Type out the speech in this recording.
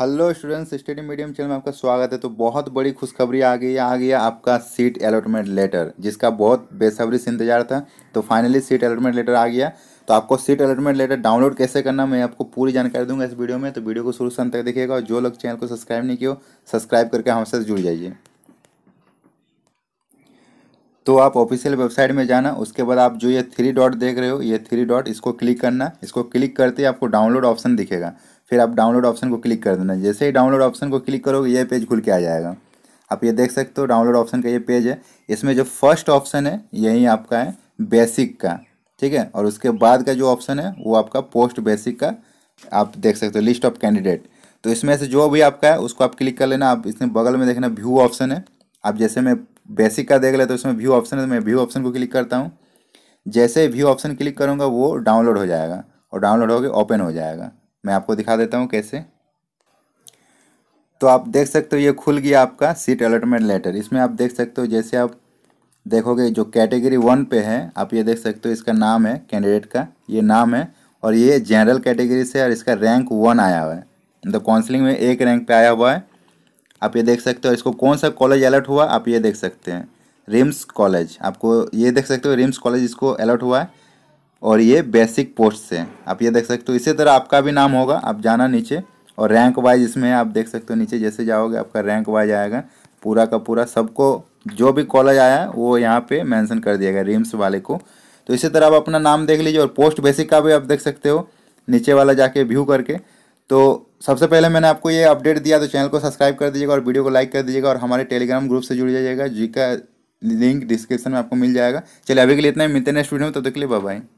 hello students study medium channel में आपका स्वागत है तो बहुत बड़ी खुशखबरी आ गई आ गया आपका सीट अलॉटमेंट लेटर जिसका बहुत बेसब्री से इंतजार था तो फाइनली सीट अलॉटमेंट लेटर आ गया तो आपको सीट अलॉटमेंट लेटर डाउनलोड कैसे करना मैं आपको पूरी जानकारी दूंगा इस वीडियो में तो वीडियो को शुरू से अंत तक देखिएगा और जो लोग चैनल को सब्सक्राइब नहीं किया सब्सक्राइब करके हमसे जुड़ जाइए तो आप ऑफिशियल वेबसाइट में जाना उसके बाद आप जो ये थ्री डॉट देख रहे हो ये थ्री डॉट इसको क्लिक करना इसको क्लिक करते ही आपको डाउनलोड ऑप्शन दिखेगा फिर आप डाउनलोड ऑप्शन को क्लिक कर देना जैसे ही डाउनलोड ऑप्शन को क्लिक करोगे ये पेज खुल के आ जाएगा आप ये देख सकते हो डाउनलोड ऑप्शन का ये पेज है इसमें जो फर्स्ट ऑप्शन है यही आपका है बेसिक का ठीक है और उसके बाद का जो ऑप्शन है वो आपका पोस्ट बेसिक का आप देख सकते हो लिस्ट ऑफ कैंडिडेट तो इसमें से जो भी आपका है उसको आप क्लिक कर लेना आप इसमें बगल में देखना व्यू ऑप्शन है आप जैसे मैं बेसिक का देख लेते तो उसमें व्यू ऑप्शन है तो मैं व्यू ऑप्शन को क्लिक करता हूँ जैसे व्यू ऑप्शन क्लिक करूँगा वो डाउनलोड हो जाएगा और डाउनलोड होकर ओपन हो जाएगा मैं आपको दिखा देता हूँ कैसे तो आप देख सकते हो ये खुल गया आपका सीट अलॉटमेंट लेटर इसमें आप देख सकते हो जैसे आप देखोगे जो कैटेगरी वन पे है आप ये देख सकते हो इसका नाम है कैंडिडेट का ये नाम है और ये जनरल कैटेगरी से और इसका रैंक वन आया हुआ है मतलब काउंसलिंग में एक रैंक पे आया हुआ है आप ये देख सकते हो इसको कौन सा कॉलेज अलर्ट हुआ आप ये देख सकते हैं रिम्स कॉलेज आपको ये देख सकते हो रिम्स कॉलेज इसको अलर्ट हुआ है और ये बेसिक पोस्ट से आप ये देख सकते हो इसी तरह आपका भी नाम होगा आप जाना नीचे और रैंक वाइज इसमें आप देख सकते हो नीचे जैसे जाओगे आपका रैंक वाइज आएगा पूरा का पूरा सबको जो भी कॉलेज आया है वो यहाँ पे मेंशन कर दिया गया रिम्स वाले को तो इसी तरह आप अपना नाम देख लीजिए और पोस्ट बेसिक का भी आप देख सकते हो नीचे वाला जाके व्यू करके तो सबसे पहले मैंने आपको ये अपडेट दिया तो चैनल को सब्सक्राइब कर दीजिएगा और वीडियो को लाइक कर दीजिएगा और हमारे टेलीग्राम ग्रुप से जुड़ जाइएगा जिसका लिंक डिस्क्रिप्शन में आपको मिल जाएगा चलिए अभी के लिए इतना ही मिलते नेक्स्ट वीडियो में तो देख लीजिए लिए बाय